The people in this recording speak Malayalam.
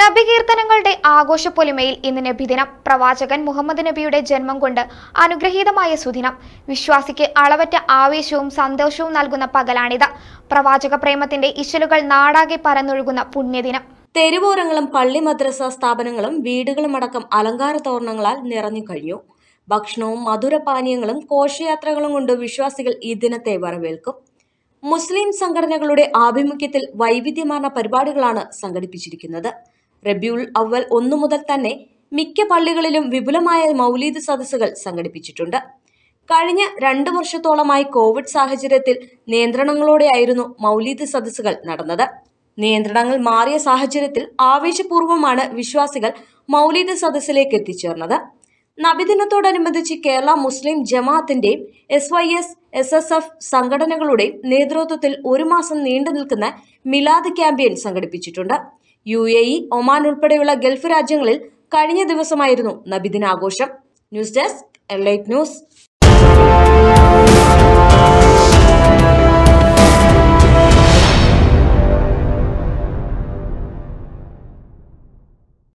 നബികീർത്തനങ്ങളുടെ പൊലിമയിൽ ഇന്ന് നബിദിനം പ്രവാചകൻ മുഹമ്മദ് നബിയുടെ ജന്മം കൊണ്ട് അനുഗ്രഹീതമായ സുദിനം വിശ്വാസിക്ക് അളവറ്റ ആവേശവും സന്തോഷവും നൽകുന്ന പകലാണിത് പ്രവാചക പ്രേമത്തിന്റെ ഇശലുകൾ നാടാകെ പരന്നൊഴുകുന്ന പുണ്യദിനം തെരുവോരങ്ങളും പള്ളി മദ്രസ സ്ഥാപനങ്ങളും വീടുകളും അടക്കം അലങ്കാര തോരണങ്ങളാൽ നിറഞ്ഞു കഴിഞ്ഞു ഭക്ഷണവും മധുരപാനീയങ്ങളും കോശയാത്രകളും കൊണ്ട് വിശ്വാസികൾ ഈ ദിനത്തെ വരവേൽക്കും മുസ്ലിം സംഘടനകളുടെ ആഭിമുഖ്യത്തിൽ വൈവിധ്യമാർന്ന പരിപാടികളാണ് സംഘടിപ്പിച്ചിരിക്കുന്നത് റബിയുൾ അവൽ ഒന്നു മുതൽ തന്നെ മിക്ക പള്ളികളിലും വിപുലമായ മൗലീദ് സദസ്സുകൾ സംഘടിപ്പിച്ചിട്ടുണ്ട് കഴിഞ്ഞ രണ്ട് വർഷത്തോളമായി കോവിഡ് സാഹചര്യത്തിൽ നിയന്ത്രണങ്ങളോടെയായിരുന്നു മൗലീദ് സദസ്സുകൾ നടന്നത് നിയന്ത്രണങ്ങൾ മാറിയ സാഹചര്യത്തിൽ ആവേശപൂർവ്വമാണ് വിശ്വാസികൾ മൗലീദ് സദസ്സിലേക്ക് എത്തിച്ചേർന്നത് നബിദിനത്തോടനുബന്ധിച്ച് കേരള മുസ്ലിം ജമാഅത്തിന്റെയും S Y S S S F സംഘടനകളുടെയും നേതൃത്വത്തിൽ ഒരു മാസം നീണ്ടു നിൽക്കുന്ന മിലാദ് ക്യാമ്പയിൻ സംഘടിപ്പിച്ചിട്ടുണ്ട് യു എ ഇ ഒമാൻ ഉൾപ്പെടെയുള്ള ഗൾഫ് രാജ്യങ്ങളിൽ കഴിഞ്ഞ ദിവസമായിരുന്നു നബിദിനാഘോഷം ന്യൂസ് ഡെസ്ക് എൽ ന്യൂസ്